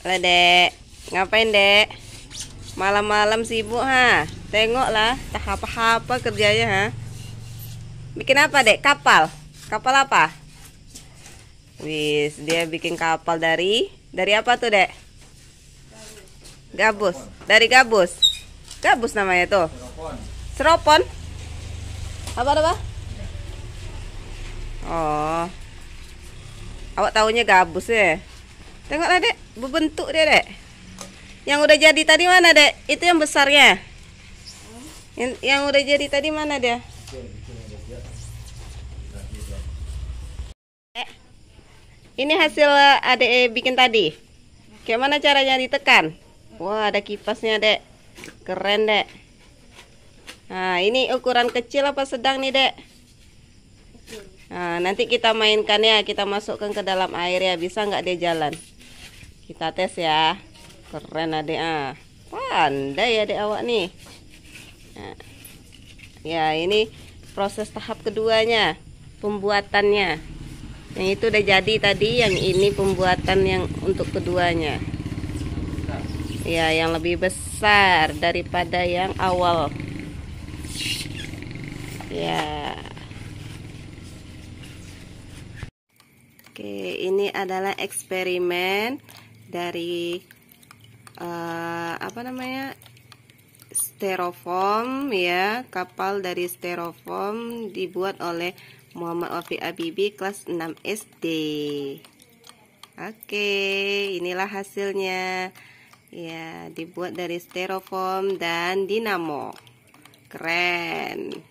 Lah dek Ngapain dek Malam-malam sibuk ha Tengoklah Tak apa-apa kerjanya ha Bikin apa dek kapal Kapal apa Wis dia bikin kapal dari Dari apa tuh dek Gabus Dari gabus Gabus namanya tuh Seropon Apa-apa Oh Awak tahunya gabus ya Tengoklah, Dek. Berbentuk dia, Dek. Yang udah jadi tadi mana, Dek? Itu yang besarnya. Yang, yang udah jadi tadi mana dia? Ini hasil adek eh, eh, bikin tadi. Gimana caranya ditekan? Wah, ada kipasnya, Dek. Keren, Dek. Nah, ini ukuran kecil apa sedang nih, Dek? Nah, nanti kita mainkan ya, kita masukkan ke dalam air ya, bisa nggak dia jalan? kita tes ya keren adek ah pandai ya adek awak nih nah, ya ini proses tahap keduanya pembuatannya yang itu udah jadi tadi yang ini pembuatan yang untuk keduanya ya yang lebih besar daripada yang awal ya Oke, ini adalah eksperimen dari uh, apa namanya styrofoam ya kapal dari styrofoam dibuat oleh Muhammad Ofi Abibi kelas 6 SD oke inilah hasilnya ya dibuat dari styrofoam dan dinamo keren